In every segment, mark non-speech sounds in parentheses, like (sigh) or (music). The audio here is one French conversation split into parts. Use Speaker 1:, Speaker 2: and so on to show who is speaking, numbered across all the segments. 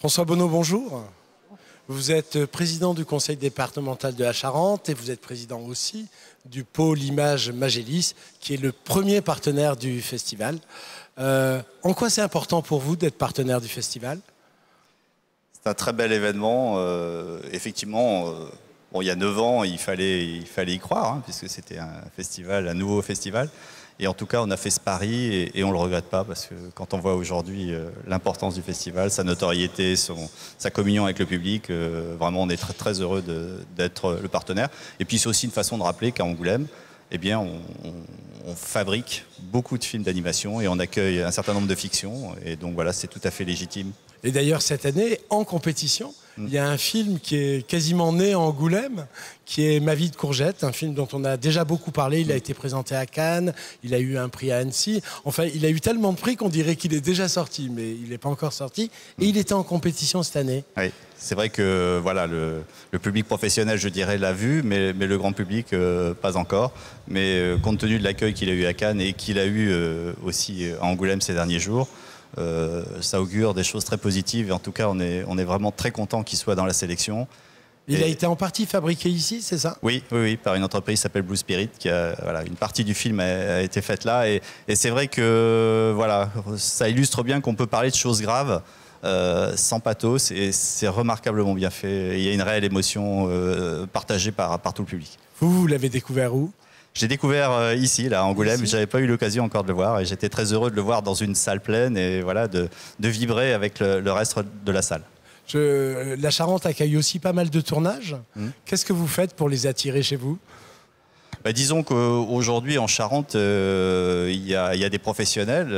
Speaker 1: François Bonneau, bonjour. Vous êtes président du conseil départemental de la Charente et vous êtes président aussi du pôle Image Magélis, qui est le premier partenaire du festival. Euh, en quoi c'est important pour vous d'être partenaire du festival
Speaker 2: C'est un très bel événement. Euh, effectivement, euh, il y a 9 ans, il fallait, il fallait y croire, hein, puisque c'était un festival, un nouveau festival. Et en tout cas, on a fait ce pari et, on ne le regrette pas parce que quand on voit aujourd'hui euh, l'importance du festival, sa notoriété, son, sa communion avec le public, euh, vraiment on est très, heureux d'être euh, le partenaire. Et puis c'est aussi une façon de rappeler qu'à Angoulême, eh bien, on, fabrique beaucoup de films d'animation et on accueille un certain nombre de fictions. Et donc voilà, c'est tout à fait légitime
Speaker 1: et d'ailleurs, cette année, en compétition, mm. il y a un film qui est quasiment né en Angoulême, qui est Ma vie de courgette, un film dont on a déjà beaucoup parlé. Il a mm. été présenté à Cannes, il a eu un prix à Annecy. Enfin, il a eu tellement de prix qu'on dirait qu'il est déjà sorti, mais il n'est pas encore sorti. Et il mm. était en compétition cette année.
Speaker 2: Oui, c'est vrai que voilà, le, public professionnel, je dirais, l'a vu, mais, le grand public, euh, pas encore. Mais euh, compte tenu de l'accueil qu'il a eu à Cannes et qu'il a eu euh, aussi à Angoulême ces derniers jours, euh, ça augure des choses très positives. Et en tout cas, on est, vraiment très content qu'il soit dans la sélection. Il a été en partie fabriqué ici, c'est ça oui, oui, par une entreprise qui s'appelle Blue Spirit. Qui une partie du film a, été faite là. Et, c'est vrai que voilà, ça illustre bien qu'on peut parler de choses graves. Euh, sans pathos et c'est remarquablement bien fait. Il y a une réelle émotion euh, partagée par, par tout le public. vous l'avez découvert où j'ai découvert euh, ici, là, à Angoulême. J'avais pas eu l'occasion encore de le voir et j'étais très heureux de le voir dans une salle pleine et voilà, de, de vibrer avec le, reste de la salle.
Speaker 1: Je, euh, la Charente accueille aussi pas mal de tournages. Hmm. Qu'est-ce que vous faites pour les attirer chez vous
Speaker 2: bah, disons qu'aujourd'hui en Charente, euh, il y, a des professionnels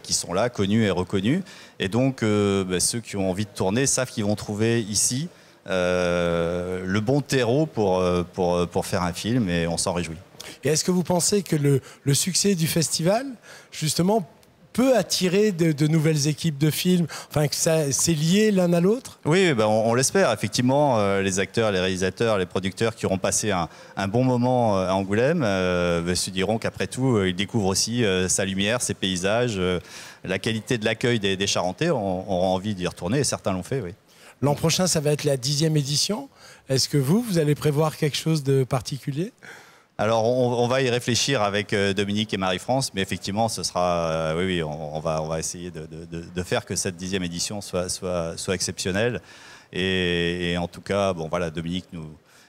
Speaker 2: qui sont là, connus et reconnus. Et donc, bah, ceux qui ont envie de tourner savent qu'ils vont trouver ici le bon terreau pour, pour, pour faire un film et on s'en réjouit. Et est-ce que vous pensez que
Speaker 1: le, succès du festival, justement, peut attirer de, nouvelles équipes de films Enfin, que ça, c'est lié l'un à l'autre
Speaker 2: Oui, ben on, l'espère. Effectivement, euh, les acteurs, les réalisateurs, les producteurs qui auront passé un, bon moment euh, à Angoulême euh, se diront qu'après tout, ils découvrent aussi sa lumière, ses paysages, la qualité de l'accueil des, des Charentais. On, aura envie d'y retourner et certains l'ont fait, oui.
Speaker 1: L'an prochain, ça va être la dixième édition. Est-ce que vous, vous allez prévoir quelque chose de particulier
Speaker 2: alors, on, va y réfléchir avec euh, Dominique et Marie-France, mais effectivement, ce sera, euh, oui, oui, on, va, on va essayer de, faire que cette dixième édition soit, exceptionnelle. et, en tout cas, bon, voilà, Dominique nous,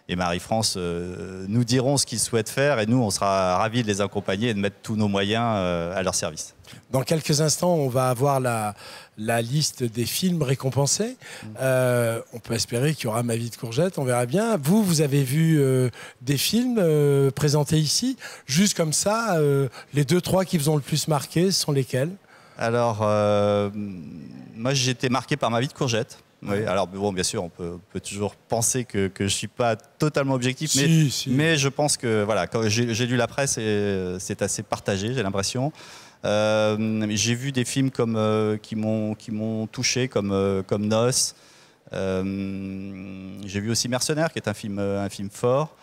Speaker 2: et Marie-France euh, nous diront ce qu'ils souhaitent faire et nous, on sera ravis de les accompagner et de mettre tous nos moyens euh, à leur service.
Speaker 1: Dans quelques instants, on va avoir la, liste des films récompensés. Mm. Euh, on peut espérer qu'il y aura Ma vie de courgette, on verra bien. Vous, vous avez vu des films présentés ici. Juste comme ça, les deux, trois qui vous ont le plus marqué, ce sont lesquels
Speaker 2: Alors, moi, j'ai été marqué par Ma vie de courgette. Oui, alors bon, bien sûr, on peut, toujours penser que, je ne suis pas totalement objectif, mais, mais je pense que, voilà, quand j'ai lu la presse, et euh, c'est assez partagé, j'ai l'impression. Euh, j'ai vu des films comme, euh, qui m'ont touché, comme, comme Nos. j'ai vu aussi Mercenaires, qui est un film, un film fort.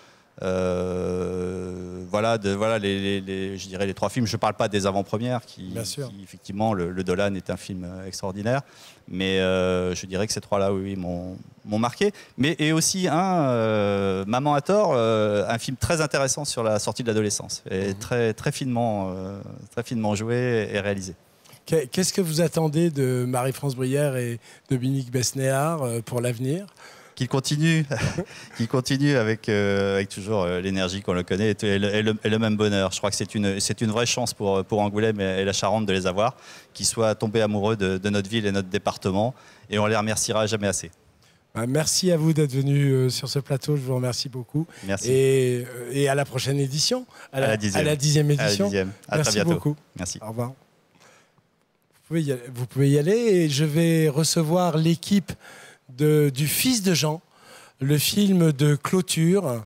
Speaker 2: Euh, voilà, voilà les, je dirais les trois films. Je ne parle pas des avant-premières, qui, effectivement, le, Dolan est un film euh, extraordinaire, mais euh, je dirais que ces trois-là, oui, m'ont, marqué. Mais et aussi un Maman à tort, un film très intéressant sur la sortie de l'adolescence, et mhm. très très finement, très finement joué et réalisé.
Speaker 1: Qu'est-ce que vous attendez de Marie-France Brière et Dominique Besnéard pour l'avenir qu'il continue,
Speaker 2: (laughs) qui continue avec, euh, avec toujours euh, l'énergie qu'on le connaît et, le, même bonheur. Je crois que c'est une, une vraie chance pour, pour Angoulême et la Charente de les avoir, qu'ils soient tombés amoureux de, notre ville et notre département. Et on les remerciera jamais assez.
Speaker 1: Bah, merci à vous d'être venu euh, sur ce plateau. Je vous remercie beaucoup. Merci. Et, à la prochaine édition. À la, dixième. édition. À la dixième. Merci bientôt. beaucoup. Merci. Au revoir. Vous pouvez y aller, vous pouvez y aller et je vais recevoir l'équipe de, du Fils de Jean, le film de clôture